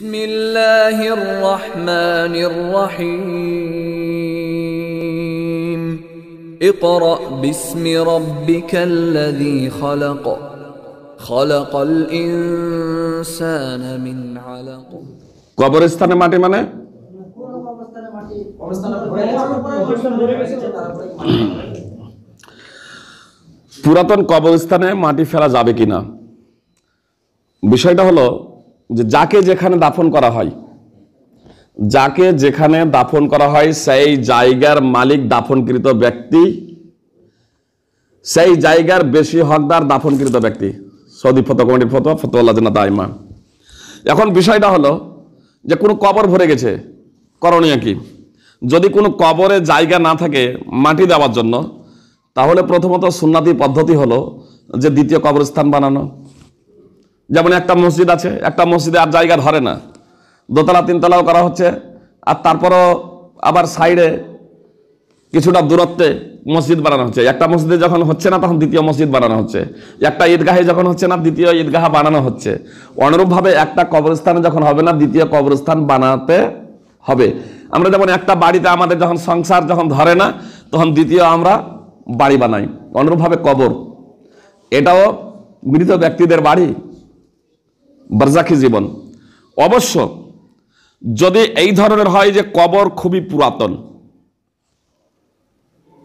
بسم الله الرحمن الرحيم اقرأ باسم ربك الذي خلق خلق الإنسان من علق কবরস্থানে মাটি মানে পুরাতন কবরস্থানে মাটি ফেলা যাবে কিনা বিষয়টা হলো যে যাকে যেখানে দাফন করা হয় যাকে যেখানে দাফন করা হয় সেই জায়গার মালিক দাফনকৃত ব্যক্তি সেই জায়গার বেশি হকদার দাফনকৃত ব্যক্তি সৌদি ফতো কমিটির ফতো ফতোয়াল্লা তাইমা এখন বিষয়টা হলো যে কোনো কবর ভরে গেছে করণীয় কি যদি কোনো কবরে জায়গা না থাকে মাটি দেওয়ার জন্য তাহলে প্রথমত সুন্নাতি পদ্ধতি হলো যে দ্বিতীয় কবরস্থান বানানো যেমন একটা মসজিদ আছে একটা মসজিদে আর জায়গা ধরে না দোতলা তিনতলাও করা হচ্ছে আর তারপরও আবার সাইডে কিছুটা দূরত্বে মসজিদ বানানো হচ্ছে একটা মসজিদে যখন হচ্ছে না তখন দ্বিতীয় মসজিদ বানানো হচ্ছে একটা ঈদগাহে যখন হচ্ছে না দ্বিতীয় ঈদগাহ বানানো হচ্ছে অনুরূপভাবে একটা কবরস্থানে যখন হবে না দ্বিতীয় কবরস্থান বানাতে হবে আমরা যেমন একটা বাড়িতে আমাদের যখন সংসার যখন ধরে না তখন দ্বিতীয় আমরা বাড়ি বানাই অনুরূপভাবে কবর এটাও মৃত ব্যক্তিদের বাড়ি বার্জাকি জীবন অবশ্য যদি এই ধরনের হয় যে কবর খুবই পুরাতন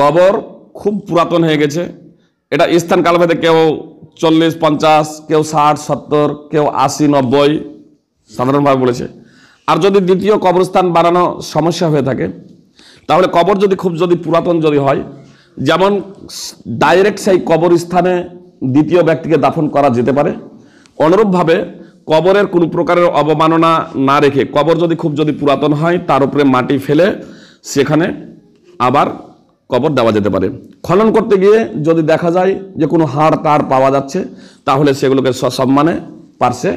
কবর খুব পুরাতন হয়ে গেছে এটা স্থান কালভেদে কেউ চল্লিশ পঞ্চাশ কেউ ষাট সত্তর কেউ আশি নব্বই সাধারণভাবে বলেছে আর যদি দ্বিতীয় কবরস্থান বানানো সমস্যা হয়ে থাকে তাহলে কবর যদি খুব যদি পুরাতন যদি হয় যেমন ডাইরেক্ট সেই কবরস্থানে দ্বিতীয় ব্যক্তিকে দাফন করা যেতে পারে অনুরূপভাবে কবরের কোনো প্রকারের অবমাননা না রেখে কবর যদি খুব যদি পুরাতন হয় তার উপরে মাটি ফেলে সেখানে আবার কবর দেওয়া যেতে পারে খনন করতে গিয়ে যদি দেখা যায় যে কোনো হাড় তার পাওয়া যাচ্ছে তাহলে সেগুলোকে সসম্মানে পার্শ্বে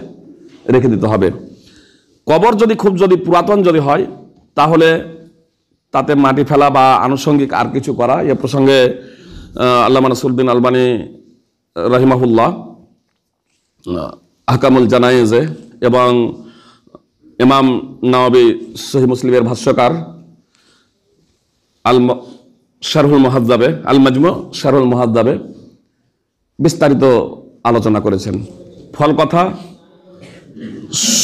রেখে দিতে হবে কবর যদি খুব যদি পুরাতন যদি হয় তাহলে তাতে মাটি ফেলা বা আনুষঙ্গিক আর কিছু করা এ প্রসঙ্গে আল্লাহ মানসুদ্দিন আলবানী রহিমাহুল্লাহ আকামুল জানায়েজে এবং ইমাম নাওয়াবি সহি মুসলিমের ভাষ্যকার আল শারহুল মহাদ্দাবে আল মাজমু শারহুল মহাদ্দাবে বিস্তারিত আলোচনা করেছেন ফল কথা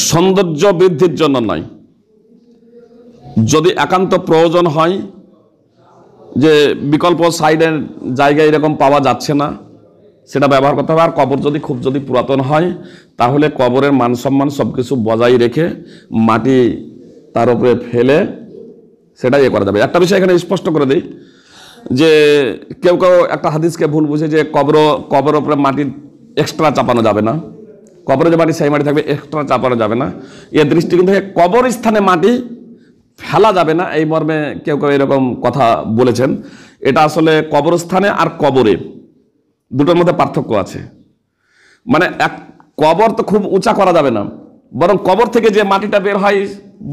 সৌন্দর্য বৃদ্ধির জন্য নয় যদি একান্ত প্রয়োজন হয় যে বিকল্প সাইডের জায়গায় এরকম পাওয়া যাচ্ছে না সেটা ব্যবহার করতে হবে আর কবর যদি খুব যদি পুরাতন হয় তাহলে কবরের মান সম্মান সব কিছু বজায় রেখে মাটি তার উপরে ফেলে সেটা ইয়ে করা যাবে একটা বিষয় এখানে স্পষ্ট করে দিই যে কেউ কেউ একটা হাদিসকে ভুল বুঝে যে কবর কবর ওপরে মাটি এক্সট্রা চাপানো যাবে না কবরে যে মাটি সেই মাটি থাকবে এক্সট্রা চাপানো যাবে না এ দৃষ্টি কিন্তু কবর স্থানে মাটি ফেলা যাবে না এই মর্মে কেউ কেউ এরকম কথা বলেছেন এটা আসলে কবরস্থানে আর কবরে দুটোর মধ্যে পার্থক্য আছে মানে এক কবর তো খুব উঁচা করা যাবে না বরং কবর থেকে যে মাটিটা বের হয়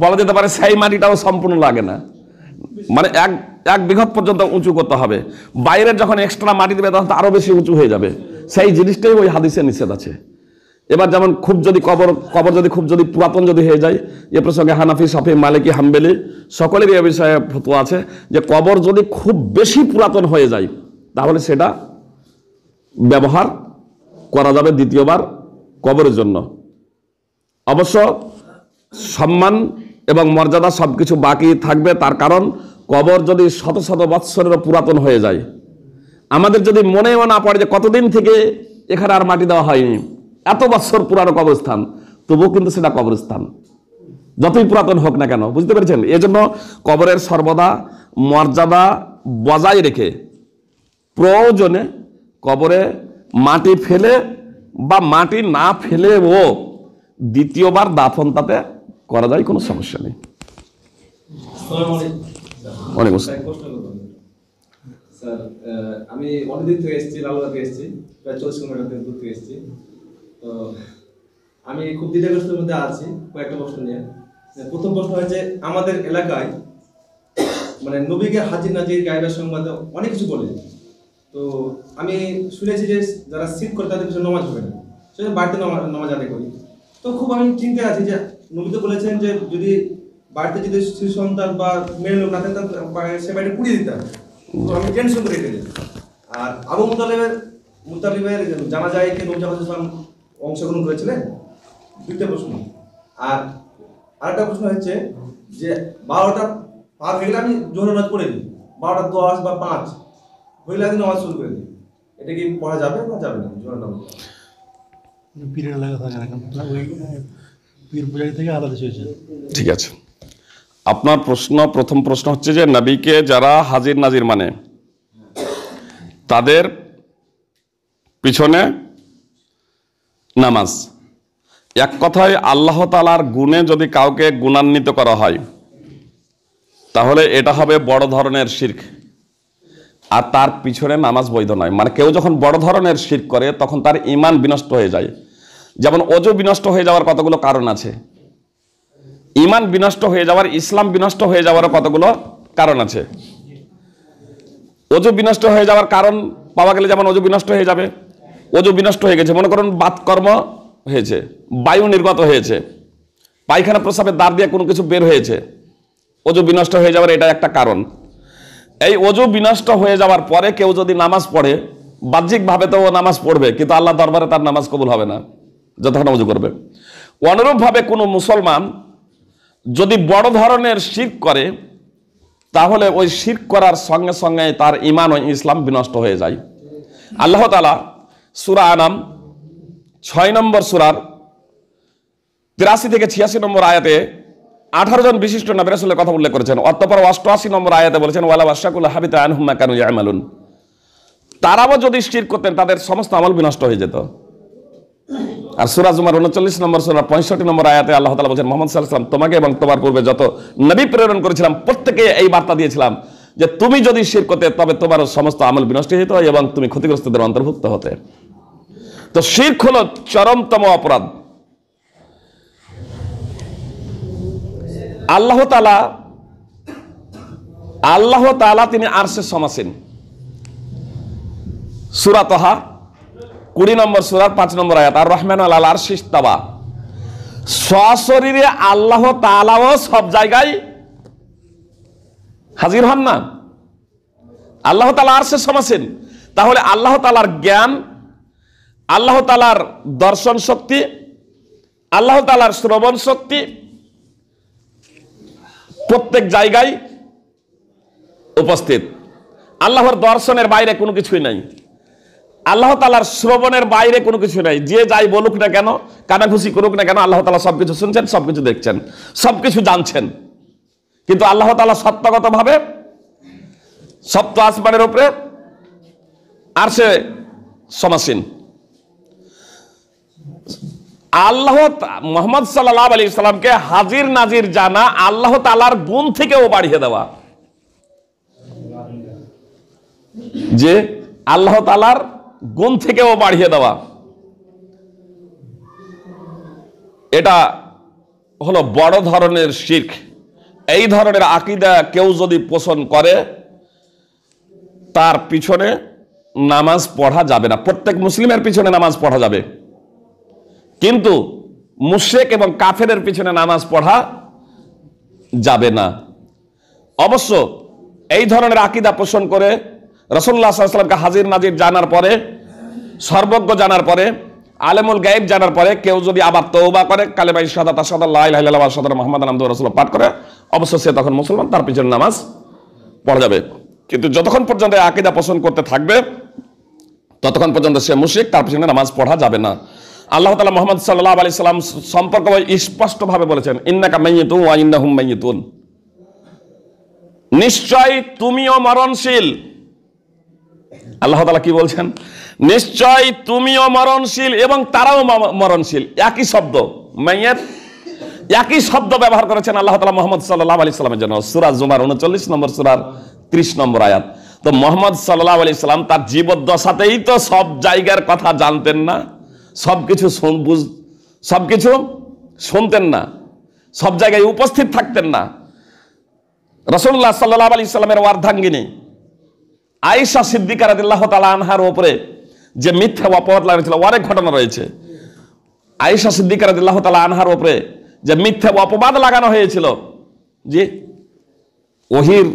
বলা যেতে পারে সেই মাটিটাও সম্পূর্ণ লাগে না মানে এক এক বিঘত পর্যন্ত উঁচু করতে হবে বাইরের যখন এক্সট্রা মাটি দেবে তখন তো আরও বেশি উঁচু হয়ে যাবে সেই জিনিসটাই ওই হাদিসে নিষেধ আছে এবার যেমন খুব যদি কবর কবর যদি খুব যদি পুরাতন যদি হয়ে যায় এ প্রসঙ্গে হানাফি সফি মালিকি হাম্বেলি সকলেরই এ বিষয়ে ফতো আছে যে কবর যদি খুব বেশি পুরাতন হয়ে যায় তাহলে সেটা ব্যবহার করা যাবে দ্বিতীয়বার কবরের জন্য অবশ্য সম্মান এবং মর্যাদা সব কিছু বাকি থাকবে তার কারণ কবর যদি শত শত বৎসরেরও পুরাতন হয়ে যায় আমাদের যদি মনেও না পড়ে যে কতদিন থেকে এখানে আর মাটি দেওয়া হয়নি এত বৎসর পুরানো কবরস্থান তবুও কিন্তু সেটা কবরস্থান যতই পুরাতন হোক না কেন বুঝতে পেরেছেন এজন্য কবরের সর্বদা মর্যাদা বজায় রেখে প্রয়োজনে কবরে মাটি ফেলে বা মাটি না ফেলেও দ্বিতীয়বার দাফন তাতে করা যায় কোনো সমস্যা নেই অনেক স্যার আমি অনেকদিন থেকে এসেছি লালগা এসেছি প্রায় চল্লিশ কিলোমিটার দূর থেকে এসেছি তো আমি খুব দ্বিধাগ্রস্তের মধ্যে আছি কয়েকটা প্রশ্ন নিয়ে প্রথম প্রশ্ন হয়েছে আমাদের এলাকায় মানে নবীকে হাজির নাজির গায়েবের সংবাদে অনেক কিছু বলে তো আমি শুনেছি যে যারা শিখ করে তাদের পিছনে নমাজ হবে না সেজন্য বাড়িতে নমাজ আদায় করি তো খুব আমি চিন্তায় আছি যে নবীতে বলেছেন যে যদি বাড়িতে যদি শিশু সন্তান বা মেয়ে লোক না থাকতাম সে বাড়িতে পুড়িয়ে দিতাম তো আমি টেনশন করে দিই আর আবু মুতালিবের মুতালিবের জানা যায় কি নবী জাহাজ অংশগ্রহণ করেছিলেন দুইটা প্রশ্ন আর আরেকটা প্রশ্ন হচ্ছে যে বারোটা পার হয়ে গেলে আমি জোরে নাচ করে নিই বারোটা দশ বা পাঁচ মহিলাদের নামাজ শুরু করে দিই এটা কি পড়া যাবে না যাবে না নামাজ মানে পীরের লাগা থাকে না পীর পূজারি থেকে আলাদা হয়েছে ঠিক আছে আপনার প্রশ্ন প্রথম প্রশ্ন হচ্ছে যে নবীকে যারা হাজির নাজির মানে তাদের পিছনে নামাজ এক কথায় আল্লাহ তালার গুণে যদি কাউকে গুণান্বিত করা হয় তাহলে এটা হবে বড় ধরনের শির্ক আর তার পিছনে নামাজ বৈধ নয় মানে কেউ যখন বড় ধরনের শির করে তখন তার ইমান বিনষ্ট হয়ে যায় যেমন অজু বিনষ্ট হয়ে যাওয়ার কতগুলো কারণ আছে ইমান বিনষ্ট হয়ে যাওয়ার ইসলাম বিনষ্ট হয়ে যাওয়ার কতগুলো কারণ আছে অজু বিনষ্ট হয়ে যাওয়ার কারণ পাওয়া গেলে যেমন অজু বিনষ্ট হয়ে যাবে অজু বিনষ্ট হয়ে গেছে মনে করুন বাতকর্ম হয়েছে বায়ু নির্গত হয়েছে পায়খানা প্রস্রাবের দ্বার দিয়ে কোনো কিছু বের হয়েছে অজু বিনষ্ট হয়ে যাওয়ার এটা একটা কারণ এই অজু বিনষ্ট হয়ে যাওয়ার পরে কেউ যদি নামাজ পড়ে বাহ্যিকভাবে তো ও নামাজ পড়বে কিন্তু আল্লাহ দরবারে তার নামাজ কবুল হবে না যতক্ষণ অজু করবে অনুরূপভাবে কোনো মুসলমান যদি বড় ধরনের শিখ করে তাহলে ওই শিখ করার সঙ্গে সঙ্গে তার ইমান ও ইসলাম বিনষ্ট হয়ে যায় আল্লাহ তালা সুরা আনাম ছয় নম্বর সুরার তিরাশি থেকে ছিয়াশি নম্বর আয়াতে আঠারো জন বিশিষ্ট নবী রাসুলের কথা উল্লেখ করেছেন অতঃপর অষ্টআশি নম্বর আয়াতে বলেছেন ওয়ালা বাসাকুল হাবিত আনহুম্মা কানু ইয়ামালুন তারাও যদি স্থির করতেন তাদের সমস্ত আমল বিনষ্ট হয়ে যেত আর সুরাজুমার উনচল্লিশ নম্বর সুরা পঁয়ষট্টি নম্বর আয়াতে আল্লাহ তালা বলছেন মোহাম্মদ সাল্লাহ সাল্লাম তোমাকে এবং তোমার পূর্বে যত নবী প্রেরণ করেছিলাম প্রত্যেকে এই বার্তা দিয়েছিলাম যে তুমি যদি শির করতে তবে তোমার সমস্ত আমল বিনষ্ট হয়ে যেত এবং তুমি ক্ষতিগ্রস্তদের অন্তর্ভুক্ত হতে তো শির হলো চরমতম অপরাধ আল্লাহ তালা আল্লাহ তালা তিনি আরশের সমাসেন সুরা তহা কুড়ি নম্বর সুরার পাঁচ নম্বর আয়াত আর রহমান আল্লাহ আর শিস্তাবা সশরীরে আল্লাহ তালাও সব জায়গায় হাজির হন না আল্লাহ তালা আর সে সমাসেন তাহলে আল্লাহ তালার জ্ঞান আল্লাহ তালার দর্শন শক্তি আল্লাহ তালার শ্রবণ শক্তি প্রত্যেক জায়গায় উপস্থিত আল্লাহর দর্শনের বাইরে কোনো কিছুই নাই আল্লাহ তালার শ্রবণের বাইরে কোনো কিছু নাই যে যাই বলুক না কেন কানাঘুষি করুক না কেন আল্লাহ তালা সব কিছু শুনছেন সব কিছু দেখছেন সব কিছু জানছেন কিন্তু আল্লাহ তালা সত্তাগতভাবে সপ্ত আসমানের উপরে আর সে সমাসীন আল্লাহ মোহাম্মদ সাল্লাহ আলি ইসলামকে হাজির নাজির জানা আল্লাহ তালার গুণ থেকেও বাড়িয়ে দেওয়া যে আল্লাহ তালার গুণ থেকেও বাড়িয়ে দেওয়া এটা হলো বড় ধরনের শিখ এই ধরনের আকিদা কেউ যদি পোষণ করে তার পিছনে নামাজ পড়া যাবে না প্রত্যেক মুসলিমের পিছনে নামাজ পড়া যাবে কিন্তু মুশেক এবং কাফেরের পিছনে নামাজ পড়া যাবে না অবশ্য এই ধরনের আকিদা পোষণ করে রসল্লা সাল্লামকে হাজির নাজির জানার পরে সর্বজ্ঞ জানার পরে আলেমুল গাইব জানার পরে কেউ যদি আবার তৌবা করে কালেমাই সাদা তা সাদা লাহ সাদা মোহাম্মদ আলমদ রসল পাঠ করে অবশ্য সে তখন মুসলমান তার পিছনে নামাজ পড়া যাবে কিন্তু যতক্ষণ পর্যন্ত আকিদা পোষণ করতে থাকবে ততক্ষণ পর্যন্ত সে মুশিক তার পিছনে নামাজ পড়া যাবে না আল্লাহ তালা মোহাম্মদ সাল্লাহ আলি সাল্লাম সম্পর্ক স্পষ্টভাবে বলেছেন ইন্নাকা মাইয়েতু ওয়া ইন্না হুম মাইয়েতুন নিশ্চয় তুমিও মরণশীল আল্লাহ তালা কি বলছেন নিশ্চয় তুমিও মরণশীল এবং তারাও মরণশীল একই শব্দ মাইয়েত একই শব্দ ব্যবহার করেছেন আল্লাহ তালা মোহাম্মদ সাল্লাহ আলি সাল্লামের জন্য সুরাজ জুমার উনচল্লিশ নম্বর সুরার ত্রিশ নম্বর আয়াত তো মোহাম্মদ সাল্লাহ আলি সাল্লাম তার জীবদ্দশাতেই তো সব জায়গার কথা জানতেন না সব কিছু সব কিছু শুনতেন না সব জায়গায় উপস্থিত থাকতেন না রসুল্লাহ সাল্লাহ আলি ইসলামের অর্ধাঙ্গিনী আয়েশা সিদ্দিকার আদিল্লাহ তালা আনহার ওপরে যে মিথ্যা অপবাদ লাগাচ্ছিল অনেক ঘটনা রয়েছে আয়েশা সিদ্দিকার আদিল্লাহ তালা আনহার ওপরে যে মিথ্যা অপবাদ লাগানো হয়েছিল যে ওহির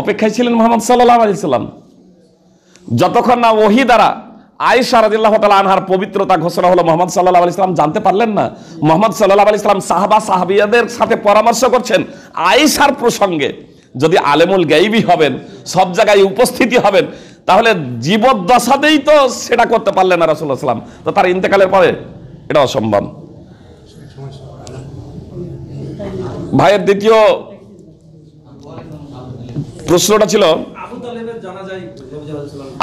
অপেক্ষায় ছিলেন মোহাম্মদ সাল্লাহ আলি সাল্লাম যতক্ষণ না ওহি দ্বারা আয়সা রাজিল্লাহ আনহার পবিত্রতা ঘোষণা হলো মোহাম্মদ সাল্লাহ আলি ইসলাম জানতে পারলেন না মোহাম্মদ সাল্লাহ আলি ইসলাম সাহাবা সাহাবিয়াদের সাথে পরামর্শ করছেন আয়সার প্রসঙ্গে যদি আলেমুল গাইবি হবেন সব জায়গায় উপস্থিতি হবেন তাহলে জীবদ্দশাতেই তো সেটা করতে পারলেন না রসুল্লাহ সাল্লাম তো তার ইন্তেকালের পরে এটা অসম্ভব ভাইয়ের দ্বিতীয় প্রশ্নটা ছিল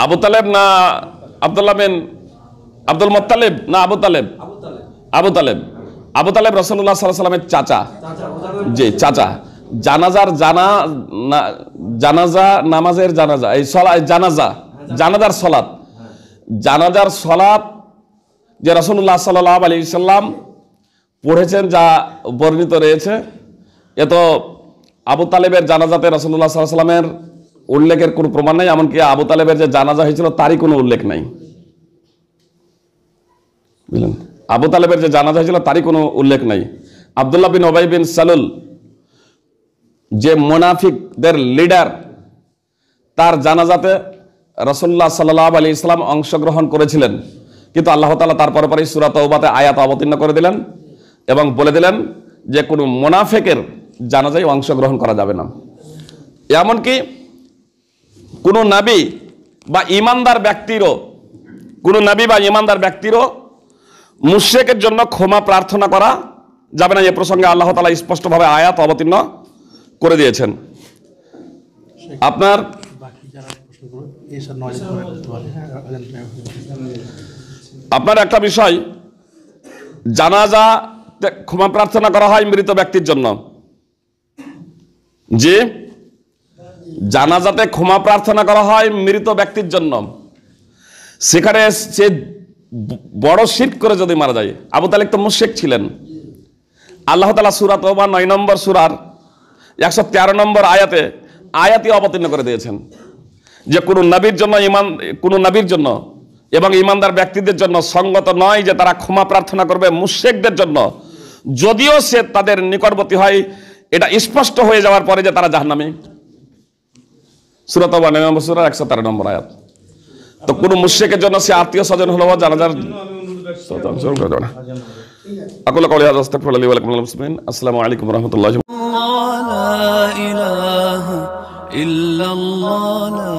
আবু তালেব না আবদুল্লাহ বিন আব্দুল মোত্তালেব না আবু তালেব আবু তালেব আবু তালেব রসল্লাহ সাল্লামের চাচা জি চাচা জানাজার জানা জানাজা নামাজের জানাজা এই সলা হ্যাঁ, জানাজা জানাজার সলাত জানাজার সলাত যে রসুল্লাহ সাল্লাহ আলী সাল্লাম পড়েছেন যা বর্ণিত রয়েছে এ তো আবু তালেবের জানাজাতে রসুল্লাহ সাল্লাহ সাল্লামের উল্লেখের কোনো প্রমাণ নাই এমনকি আবু তালেবের যে জানাজা হয়েছিল তারই কোনো উল্লেখ নাই বুঝলেন আবু তালেবের যে জানাজা হয়েছিল তারই কোনো উল্লেখ নাই আবদুল্লাহ বিন ওবাই বিন সালুল যে মোনাফিকদের লিডার তার জানাজাতে রসুল্লাহ সাল্লাহ আলী ইসলাম অংশগ্রহণ করেছিলেন কিন্তু আল্লাহ তালা তার পরে সুরাত ওবাতে আয়াত অবতীর্ণ করে দিলেন এবং বলে দিলেন যে কোনো মোনাফেকের জানাজাই অংশগ্রহণ করা যাবে না এমনকি কোনো নাবি বা ইমানদার ব্যক্তিরও কোনো নাবি বা ইমানদার ব্যক্তিরও মুশ্রেকের জন্য ক্ষমা প্রার্থনা করা যাবে না এ প্রসঙ্গে আল্লাহ তালা স্পষ্টভাবে আয়াত অবতীর্ণ করে দিয়েছেন আপনার আপনার একটা বিষয় জানাজা ক্ষমা প্রার্থনা করা হয় মৃত ব্যক্তির জন্য যে জানাজাতে ক্ষমা প্রার্থনা করা হয় মৃত ব্যক্তির জন্য সেখানে সে বড় শীত করে যদি মারা যায় আবু তালিক তো মুশেক ছিলেন আল্লাহ তালা সুরাত ওবা নয় নম্বর সুরার একশো তেরো নম্বর আয়াতে আয়াতি অবতীর্ণ করে দিয়েছেন যে কোনো নবীর জন্য ইমান কোনো নবীর জন্য এবং ইমানদার ব্যক্তিদের জন্য সঙ্গত নয় যে তারা ক্ষমা প্রার্থনা করবে মুশেকদের জন্য যদিও সে তাদের নিকটবর্তী হয় এটা স্পষ্ট হয়ে যাওয়ার পরে যে তারা জাহান্নামী সুরাত নম্বর সুরা একশো তেরো নম্বর আয়াত তো কোনো মুশ্রিকের জন্য সে আত্মীয় স্বজন হলো বা জানাজার অংশগ্রহণ করে না أقول قولي هذا أستغفر لي ولكم المسلمين السلام عليكم ورحمة الله لا إله إلا الله